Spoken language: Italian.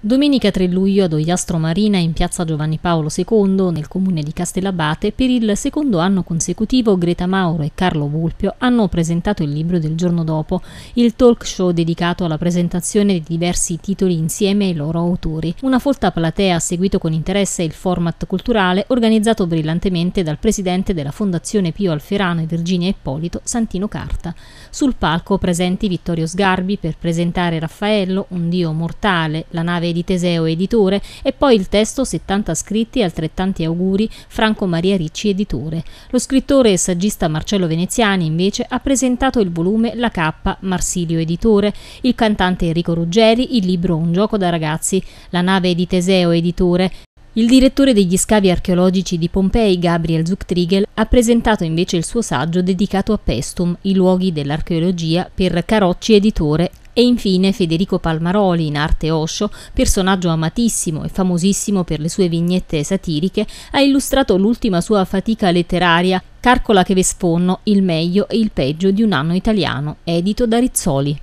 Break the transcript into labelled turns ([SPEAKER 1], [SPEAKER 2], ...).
[SPEAKER 1] Domenica 3 luglio ad Ogliastro Marina in piazza Giovanni Paolo II, nel comune di Castellabate, per il secondo anno consecutivo Greta Mauro e Carlo Vulpio hanno presentato il libro del giorno dopo, il talk show dedicato alla presentazione di diversi titoli insieme ai loro autori. Una folta platea ha seguito con interesse il format culturale organizzato brillantemente dal presidente della Fondazione Pio Alferano e Virginia Ippolito, Santino Carta. Sul palco presenti Vittorio Sgarbi per presentare Raffaello, un dio mortale, la nave Cesare di Teseo Editore e poi il testo 70 scritti e altrettanti auguri Franco Maria Ricci Editore. Lo scrittore e saggista Marcello Veneziani invece ha presentato il volume La K Marsilio Editore, il cantante Enrico Ruggeri il libro Un gioco da ragazzi, La nave di Teseo Editore, il direttore degli scavi archeologici di Pompei, Gabriel Zuchtriegel, ha presentato invece il suo saggio dedicato a Pestum, i luoghi dell'archeologia, per Carocci Editore, e infine Federico Palmaroli, in arte Osho, personaggio amatissimo e famosissimo per le sue vignette satiriche, ha illustrato l'ultima sua fatica letteraria, Carcola che Vesponno, il meglio e il peggio di un anno italiano, edito da Rizzoli.